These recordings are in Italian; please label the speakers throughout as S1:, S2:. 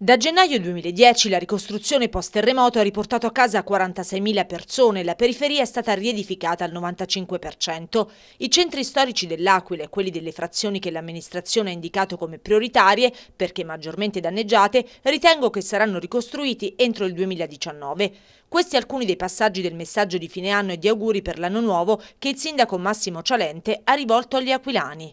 S1: Da gennaio 2010 la ricostruzione post-terremoto ha riportato a casa 46.000 persone, e la periferia è stata riedificata al 95%. I centri storici dell'Aquila e quelli delle frazioni che l'amministrazione ha indicato come prioritarie, perché maggiormente danneggiate, ritengo che saranno ricostruiti entro il 2019. Questi alcuni dei passaggi del messaggio di fine anno e di auguri per l'anno nuovo che il sindaco Massimo Cialente ha rivolto agli aquilani.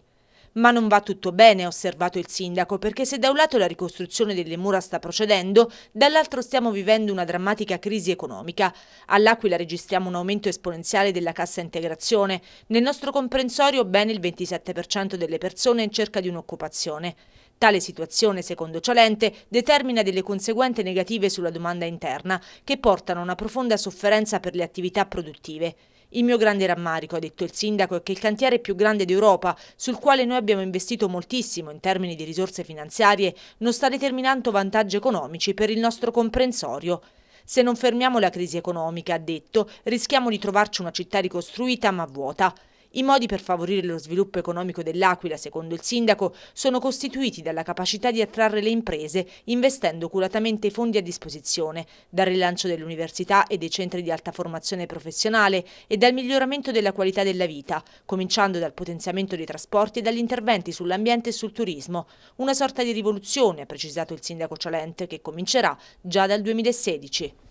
S1: Ma non va tutto bene, ha osservato il sindaco, perché se da un lato la ricostruzione delle mura sta procedendo, dall'altro stiamo vivendo una drammatica crisi economica. All'Aquila registriamo un aumento esponenziale della cassa integrazione. Nel nostro comprensorio ben il 27% delle persone è in cerca di un'occupazione. Tale situazione, secondo Cialente, determina delle conseguenze negative sulla domanda interna, che portano a una profonda sofferenza per le attività produttive. Il mio grande rammarico, ha detto il sindaco, è che il cantiere più grande d'Europa, sul quale noi abbiamo investito moltissimo in termini di risorse finanziarie, non sta determinando vantaggi economici per il nostro comprensorio. Se non fermiamo la crisi economica, ha detto, rischiamo di trovarci una città ricostruita ma vuota. I modi per favorire lo sviluppo economico dell'Aquila, secondo il sindaco, sono costituiti dalla capacità di attrarre le imprese investendo curatamente i fondi a disposizione, dal rilancio dell'università e dei centri di alta formazione professionale e dal miglioramento della qualità della vita, cominciando dal potenziamento dei trasporti e dagli interventi sull'ambiente e sul turismo. Una sorta di rivoluzione, ha precisato il sindaco Cialente, che comincerà già dal 2016.